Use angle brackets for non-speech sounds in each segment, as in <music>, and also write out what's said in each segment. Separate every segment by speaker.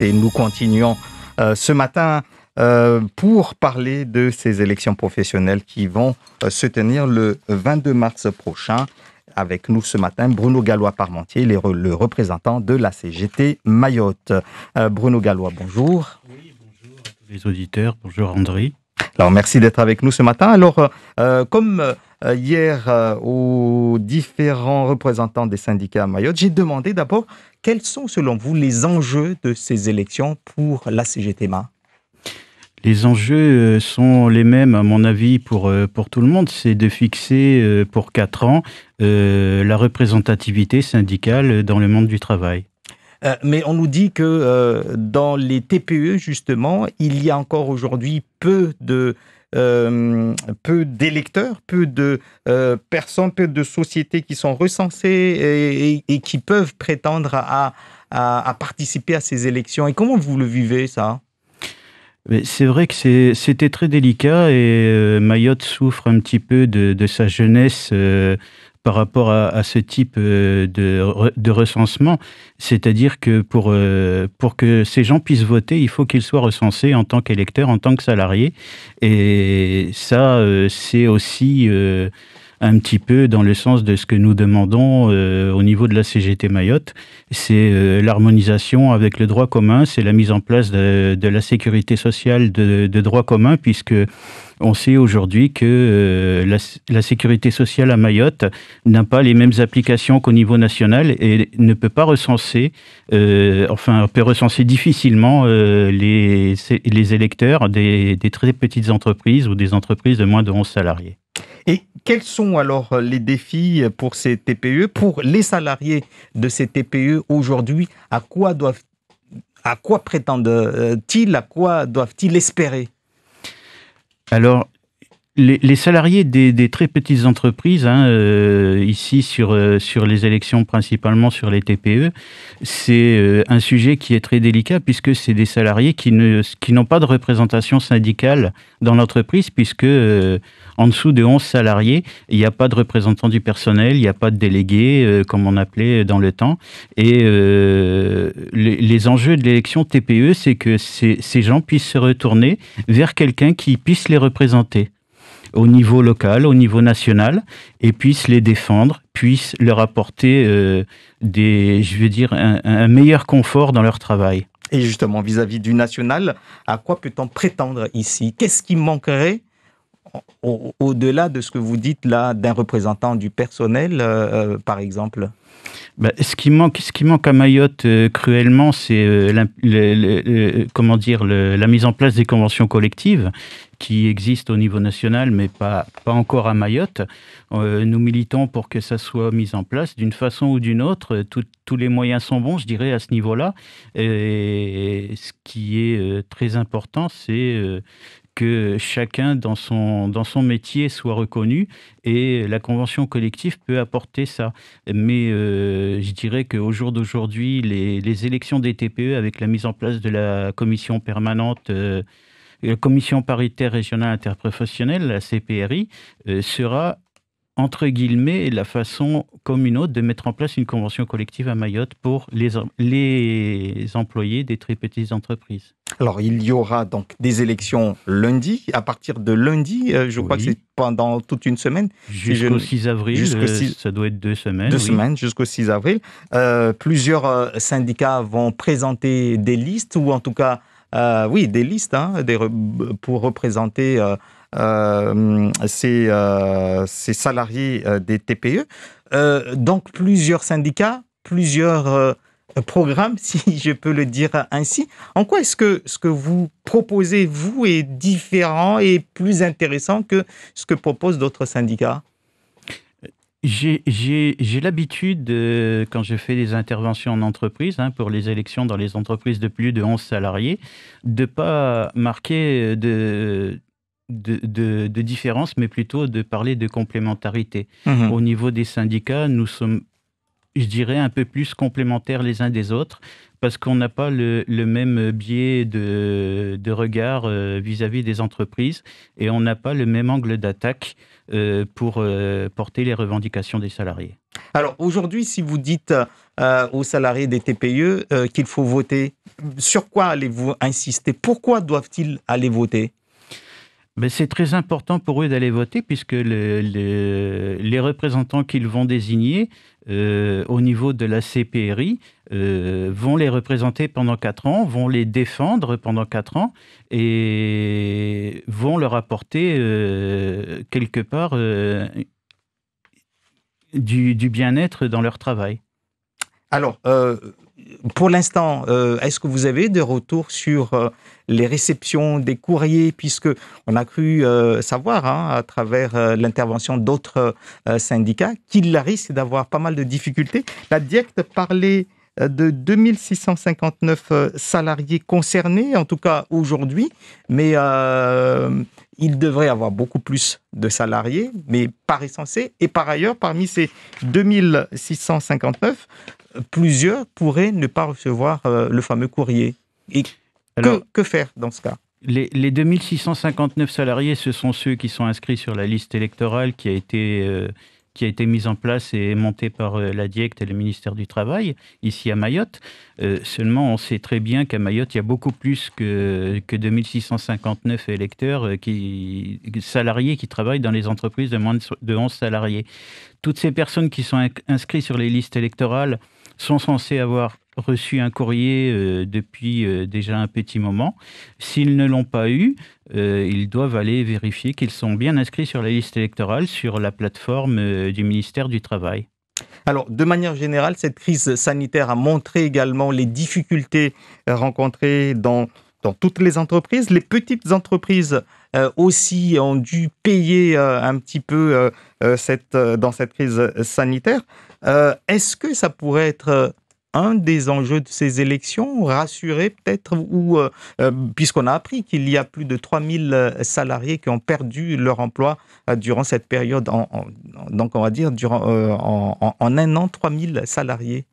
Speaker 1: Et nous continuons euh, ce matin euh, pour parler de ces élections professionnelles qui vont euh, se tenir le 22 mars prochain. Avec nous ce matin, Bruno Gallois-Parmentier, le, le, représentant de la CGT Mayotte. Bruno Gallois, bonjour. Oui,
Speaker 2: bonjour à tous les auditeurs. Bonjour André. Alors, merci d'être
Speaker 1: avec nous ce matin. Alors, comme hier aux différents représentants des syndicats à Mayotte, j'ai demandé d'abord quels sont, selon vous, les enjeux de ces élections pour la CGTMA
Speaker 2: les enjeux euh, sont les mêmes, à mon avis, pour, euh, pour tout le monde. C'est de fixer euh, pour quatre ans la représentativité syndicale dans le monde du travail.
Speaker 1: mais on nous dit que dans les TPE, justement, il y a encore aujourd'hui peu de euh, peu d'électeurs, peu de euh, personnes, peu de sociétés qui sont recensées et, qui peuvent prétendre à, participer à ces élections. Et comment vous le vivez, ça
Speaker 2: c'est vrai que c'était très délicat et euh, Mayotte souffre un petit peu de, sa jeunesse par rapport à, ce type euh, de, recensement. C'est-à-dire que pour, euh, pour que ces gens puissent voter, il faut qu'ils soient recensés en tant qu'électeurs, en tant que salariés. Et ça, euh, c'est aussi un petit peu dans le sens de ce que nous demandons euh, au niveau de la CGT Mayotte. C'est euh, l'harmonisation avec le droit commun, c'est la mise en place de, la sécurité sociale de, droit commun, puisque on sait aujourd'hui que euh, la, sécurité sociale à Mayotte n'a pas les mêmes applications qu'au niveau national et ne peut pas recenser, enfin peut recenser difficilement les, électeurs des, des très petites entreprises ou des entreprises de moins de 11 salariés.
Speaker 1: Et quels sont alors euh, les défis euh, pour ces TPE, pour les salariés de ces TPE aujourd'hui À quoi doivent à quoi prétendent-ils euh, À quoi doivent-ils espérer
Speaker 2: Alors, les, salariés des, très petites entreprises, hein, euh, ici sur, euh, sur les élections, principalement sur les TPE, c'est euh, un sujet qui est très délicat puisque c'est des salariés qui, ne, qui n'ont pas de représentation syndicale dans l'entreprise puisque en dessous de 11 salariés, il n'y a pas de représentant du personnel, il n'y a pas de délégué, comme on appelait dans le temps. Et les, les, enjeux de l'élection TPE, c'est que ces, ces gens puissent se retourner vers quelqu'un qui puisse les représenter au niveau local, au niveau national, et puissent les défendre, puissent leur apporter euh, des, je veux dire, un, meilleur confort dans leur travail. Et
Speaker 1: justement, vis à -vis du national, à quoi
Speaker 2: peut-on prétendre ici Qu'est-ce qui manquerait
Speaker 1: au-delà de ce que vous dites là d'un représentant du personnel, euh, euh, par
Speaker 2: exemple ben, ce, qui manque, ce qui manque à Mayotte euh, cruellement, c'est la, comment dire, la mise en place des conventions collectives qui existent au niveau national, mais pas, pas encore à Mayotte. nous militons pour que ça soit mis en place d'une façon ou d'une autre. tous les moyens sont bons, je dirais, à ce niveau-là. Et ce qui est très important, c'est que chacun dans son, dans son métier soit reconnu et la convention collective peut apporter ça. Mais euh, je dirais qu'au jour d'aujourd'hui, les, les, élections des TPE avec la mise en place de la commission permanente euh, la commission paritaire régionale interprofessionnelle, la CPRI, euh, sera entre guillemets, la façon comme de mettre en place une convention collective à Mayotte pour les, les employés des très petites entreprises.
Speaker 1: Alors, il y aura donc des élections lundi. À partir de lundi, euh, je crois que c'est pendant toute une semaine. Jusqu'au 6 avril, euh,
Speaker 2: ça doit être deux semaines. Deux semaines,
Speaker 1: jusqu'au 6 avril. Euh, plusieurs syndicats vont présenter des listes, ou en tout cas, oui, des listes hein, pour représenter euh, ces, euh, salariés euh, des TPE. donc plusieurs syndicats, plusieurs programmes, <laughs> si je peux le dire ainsi. En quoi est-ce que ce que vous proposez, vous, est différent et plus intéressant que ce que proposent d'autres syndicats
Speaker 2: j'ai l'habitude, quand je fais des interventions en entreprise, hein, pour les élections dans les entreprises de plus de 11 salariés, de ne pas marquer de, de, différence, mais plutôt de parler de complémentarité. Mhm. Au niveau des syndicats, nous sommes, je dirais, un peu plus complémentaires les uns des autres, parce qu'on n'a pas le, même biais de, regard euh, vis-à-vis des entreprises, et on n'a pas le même angle d'attaque euh, pour euh, porter les revendications des salariés.
Speaker 1: Alors aujourd'hui, si vous dites aux salariés des TPE qu'il faut voter, sur
Speaker 2: quoi allez-vous insister Pourquoi doivent-ils aller voter c'est très important pour eux d'aller voter puisque les représentants qu'ils vont désigner euh, au niveau de la CPRI euh, vont les représenter pendant quatre ans, vont les défendre pendant quatre ans et vont leur apporter euh, quelque part du, du bien-être dans leur travail.
Speaker 1: Alors, pour l'instant, euh, est-ce que vous avez des retours sur euh, les réceptions des courriers, puisque on a cru euh, savoir, hein, à travers l'intervention d'autres syndicats, qu'il risque d'avoir pas mal de difficultés. La DIECT parlait de 2659 salariés concernés, en tout cas aujourd'hui, mais il devrait avoir beaucoup plus de salariés, mais pas recensés. Et par ailleurs, parmi ces 2659, plusieurs pourraient ne pas recevoir euh, le fameux courrier. Et que, faire dans ce cas
Speaker 2: les, 2659 salariés, ce sont ceux qui sont inscrits sur la liste électorale qui a été, euh, qui a été mise en place et montée par euh, la DIECT et le ministère du Travail, ici à Mayotte. seulement, on sait très bien qu'à Mayotte, il y a beaucoup plus que, que 2659 électeurs, qui, salariés qui travaillent dans les entreprises de moins de 11 salariés. Toutes ces personnes qui sont inscrites sur les listes électorales, sont censés avoir reçu un courrier euh, depuis euh, déjà un petit moment. S'ils ne l'ont pas eu, euh, ils doivent aller vérifier qu'ils sont bien inscrits sur la liste électorale sur la plateforme du ministère du Travail. Alors,
Speaker 1: de manière générale, cette crise sanitaire a montré également les difficultés rencontrées dans, dans toutes les entreprises. Les petites entreprises aussi ont dû payer un petit peu cette, dans cette crise sanitaire. Euh, est-ce que ça pourrait être euh, un des enjeux de ces élections, rassurer peut-être, euh, puisqu'on a appris qu'il y a plus de 3000 salariés qui ont perdu leur emploi durant cette période, donc on va dire en, en, un an, 3000 salariés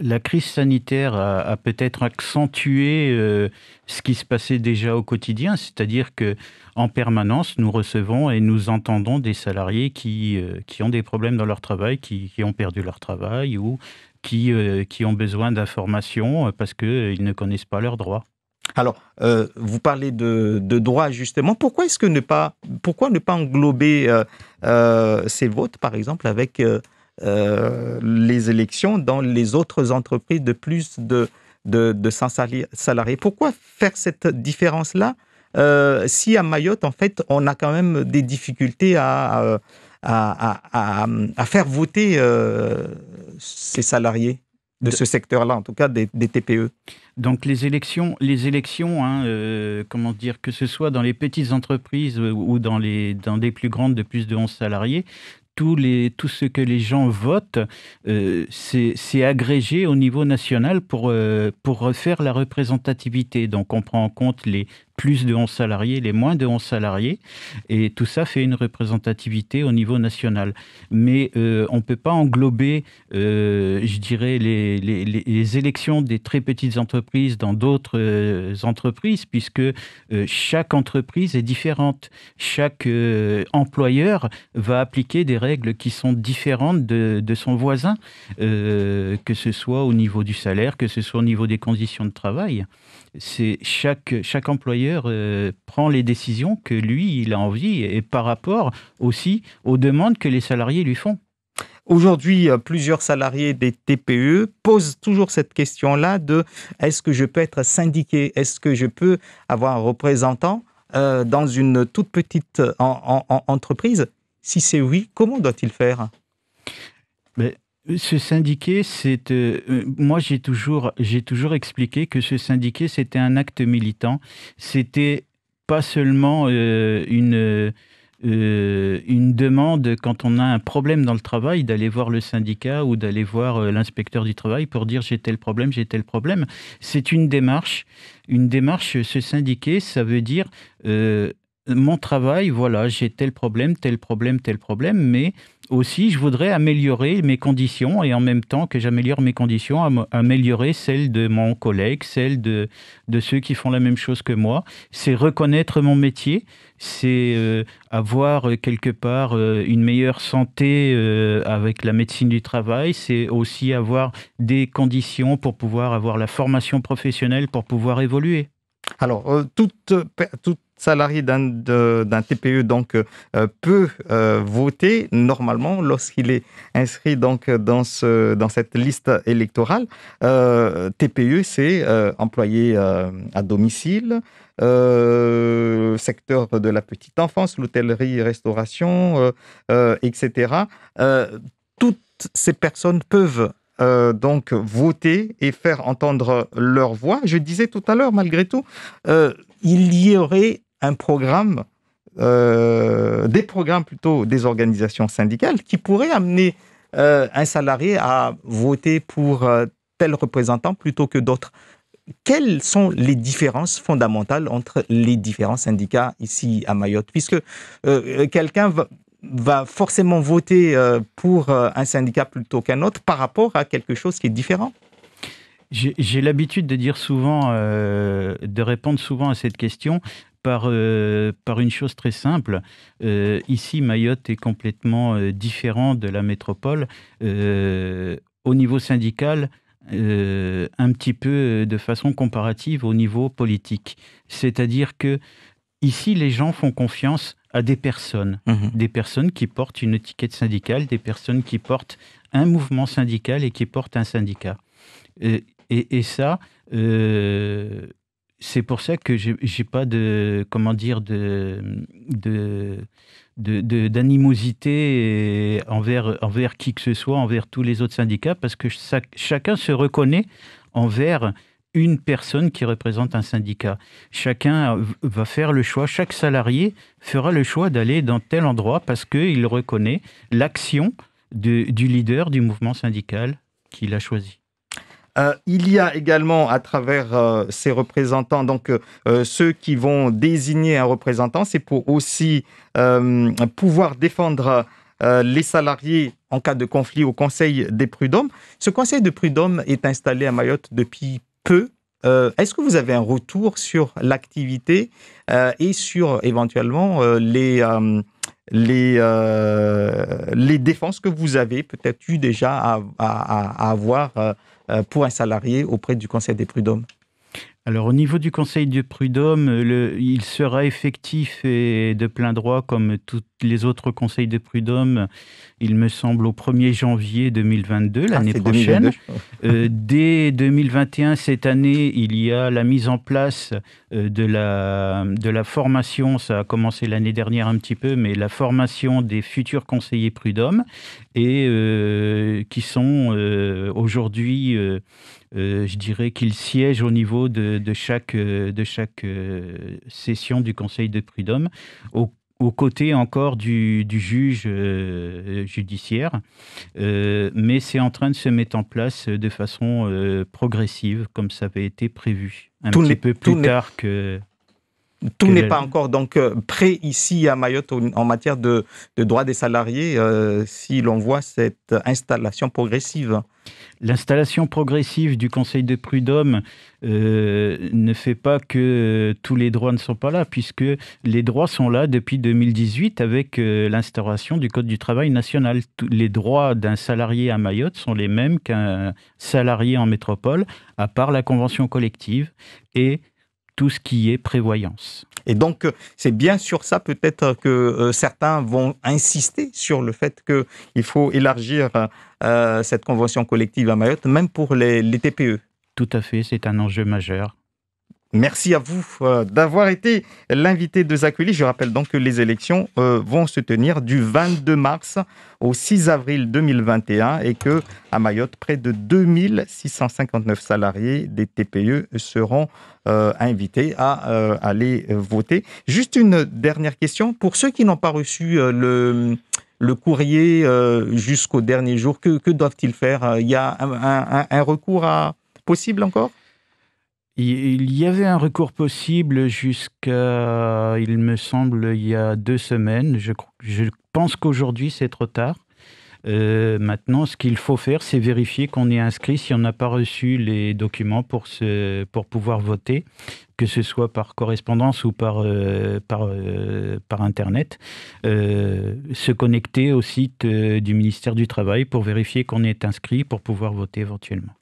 Speaker 2: la, crise sanitaire a, peut-être accentué euh, ce qui se passait déjà au quotidien, c'est-à-dire que en permanence, nous recevons et nous entendons des salariés qui, euh, qui ont des problèmes dans leur travail, qui, ont perdu leur travail ou qui, euh, qui ont besoin d'informations parce qu'ils ne connaissent pas leurs droits.
Speaker 1: Alors, vous parlez de, de droits, justement. Pourquoi est-ce que ne pas, pourquoi ne pas englober ces votes, par exemple, avec euh, les élections dans les autres entreprises de plus de, de, 100 salariés. Pourquoi faire cette différence-là euh, si à Mayotte, en fait, on a quand même des difficultés à, à, faire voter euh, ces salariés de ce secteur-là, en tout cas des, TPE.
Speaker 2: Donc les élections, les élections, hein, comment dire, que ce soit dans les petites entreprises ou dans les dans des plus grandes de plus de 11 salariés, tout, ce que les gens votent, euh, c'est agrégé au niveau national pour, euh, pour refaire la représentativité. Donc on prend en compte les plus de 11 salariés, les moins de 11 salariés. Et tout ça fait une représentativité au niveau national. Mais euh, on ne peut pas englober, euh, je dirais, les, élections des très petites entreprises dans d'autres euh, entreprises, puisque chaque entreprise est différente. Chaque employeur va appliquer des règles qui sont différentes de, de son voisin, que ce soit au niveau du salaire, que ce soit au niveau des conditions de travail. C'est chaque, chaque employeur euh, prend les décisions que lui, il a envie, et par rapport aussi aux demandes que les salariés lui font. Aujourd'hui, euh, plusieurs
Speaker 1: salariés des TPE posent toujours cette question-là de est-ce que je peux être syndiqué Est-ce que je peux avoir un représentant euh, dans une toute petite
Speaker 2: entreprise Si c'est oui,
Speaker 1: comment doit-il faire
Speaker 2: ce syndiqué, c'est euh, euh, moi j'ai toujours toujours expliqué que ce syndiquer c'était un acte militant, c'était pas seulement euh, une une demande quand on a un problème dans le travail d'aller voir le syndicat ou d'aller voir l'inspecteur du travail pour dire j'ai tel problème, j'ai tel problème. C'est une démarche, une démarche se syndiquer, ça veut dire mon travail, voilà, j'ai tel problème, tel problème, tel problème, mais aussi, je voudrais améliorer mes conditions et en même temps que j'améliore mes conditions, améliorer celles de mon collègue, celles de, ceux qui font la même chose que moi. C'est reconnaître mon métier, c'est euh, avoir quelque part euh, une meilleure santé euh, avec la médecine du travail, c'est aussi avoir des conditions pour pouvoir avoir la formation professionnelle, pour pouvoir évoluer. Alors, tout euh, toute, salarié d'un TPE e, donc
Speaker 1: euh, peut euh, voter normalement lorsqu'il est inscrit donc dans ce dans cette liste électorale. TPE c'est employé à domicile, secteur de la petite enfance, l'hôtellerie, restauration, etc. toutes ces personnes peuvent euh, donc voter et faire entendre leur voix. Je disais tout à l'heure, malgré tout, euh, il y aurait un programme, euh, des programmes plutôt des organisations syndicales qui pourraient amener un salarié à voter pour tel représentant plutôt que d'autres. Quelles sont les différences fondamentales entre les différents syndicats ici à Mayotte Puisque quelqu'un va forcément voter euh, pour euh, un syndicat plutôt qu'un autre par rapport à quelque chose qui est différent
Speaker 2: J'ai l'habitude de dire souvent, euh, de répondre souvent à cette question par, par une chose très simple. ici, Mayotte est complètement différent de la métropole. au niveau syndical, un petit peu de façon comparative au niveau politique. C'est-à-dire que Ici, les gens font confiance à des personnes, mhm. des personnes qui portent une étiquette syndicale, des personnes qui portent un mouvement syndical et qui portent un syndicat. et, ça, euh, c'est pour ça que j'ai pas de comment dire de d'animosité envers envers qui que ce soit, envers tous les autres syndicats, parce que chacun se reconnaît envers une personne qui représente un syndicat. Chacun va faire le choix, chaque salarié fera le choix d'aller dans tel endroit parce qu'il reconnaît l'action du leader du mouvement syndical qu'il a choisi.
Speaker 1: Euh, il y a également à travers ces euh, représentants, donc euh, ceux qui vont désigner un représentant, c'est pour aussi pouvoir défendre les salariés en cas de conflit au Conseil des prud'hommes. Ce Conseil des prud'hommes est installé à Mayotte depuis euh, est-ce que vous avez un retour sur l'activité euh, et sur éventuellement euh, les, les, défenses que vous avez peut-être eu déjà à, avoir pour un salarié auprès du Conseil des prud'hommes
Speaker 2: alors au niveau du Conseil des prud'homme, il sera effectif et de plein droit comme tout les autres conseils de prud'hommes, il me semble, au 1er janvier 2022, ah, l'année prochaine. Euh, dès 2021, cette année, il y a la mise en place euh, de la, de la formation. Ça a commencé l'année dernière un petit peu, mais la formation des futurs conseillers prud'hommes et euh, qui sont aujourd'hui, je dirais qu'ils siègent au niveau de, de chaque, de chaque session du Conseil de prud'homme, au aux côtés encore du, juge euh, judiciaire, euh, mais c'est en train de se mettre en place de façon euh, progressive, comme ça avait été prévu, un tout petit peu plus tard que... Tout n'est pas
Speaker 1: encore donc prêt ici à Mayotte en matière de, de droits des salariés, si l'on voit cette installation progressive.
Speaker 2: L'installation progressive du Conseil de prud'homme euh, ne fait pas que euh, tous les droits ne sont pas là, puisque les droits sont là depuis 2018 avec euh, l'instauration du Code du travail national. les droits d'un salarié à Mayotte sont les mêmes qu'un salarié en métropole, à part la convention collective et tout ce qui est prévoyance. Et donc, euh,
Speaker 1: c'est bien sur ça peut-être euh, que euh, certains vont insister sur le fait qu'il faut élargir cette convention collective à Mayotte, même pour les TPE. Tout à fait, c'est un enjeu majeur. Merci à vous euh, d'avoir été l'invité de Zakuili. Je rappelle donc que les élections euh, vont se tenir du 22 mars au 6 avril 2021 et que à Mayotte, près de 2659 salariés des TPE seront euh, invités à aller voter. Juste une dernière question. Pour ceux qui n'ont pas reçu le, courrier jusqu'au dernier jour, que, doivent-ils faire
Speaker 2: Il y a un, un recours possible encore il y avait un recours possible jusqu'à, il me semble, il y a deux semaines. Je, pense qu'aujourd'hui, c'est trop tard. Euh, maintenant, ce qu'il faut faire, c'est vérifier qu'on est inscrit si on n'a pas reçu les documents pour, pour pouvoir voter, que ce soit par correspondance ou par euh, euh, Internet. se connecter au site du ministère du Travail pour vérifier qu'on est inscrit pour pouvoir voter éventuellement.